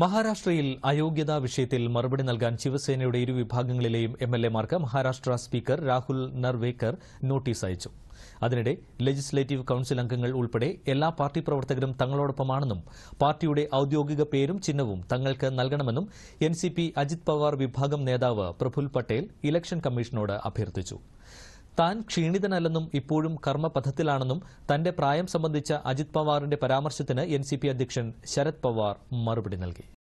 മഹാരാഷ്ട്രയിൽ അയോഗ്യതാ വിഷയത്തിൽ മറുപടി നൽകാൻ ശിവസേനയുടെ ഇരു വിഭാഗങ്ങളിലെയും M L Maharashtra speaker Rahul Narwekar notice അയച്ചു അതിനിടെ ലെജിസ്ലേറ്റീവ് കൌൺസിൽ അംഗങ്ങൾ ഉൾപ്പെടെ എല്ലാ പാർട്ടി പ്രവർത്തകരും തങ്ങളോടൊപ്പമാണെന്നും പാർട്ടിയുടെ ഔദ്യോഗിക പേരും ചിഹ്നവും തങ്ങൾക്ക് നൽകണമെന്നും എൻ അജിത് പവാർ വിഭാഗം നേതാവ് പ്രഫുൽ പട്ടേൽ ഇലക്ഷൻ കമ്മീഷനോട് അഭ്യർത്ഥിച്ചു താൻ ക്ഷീണിതനല്ലെന്നും ഇപ്പോഴും കർമ്മപഥത്തിലാണെന്നും തന്റെ പ്രായം സംബന്ധിച്ച അജിത് പവാറിന്റെ പരാമർശത്തിന് എൻ അധ്യക്ഷൻ ശരത് പവാർ മറുപടി നൽകി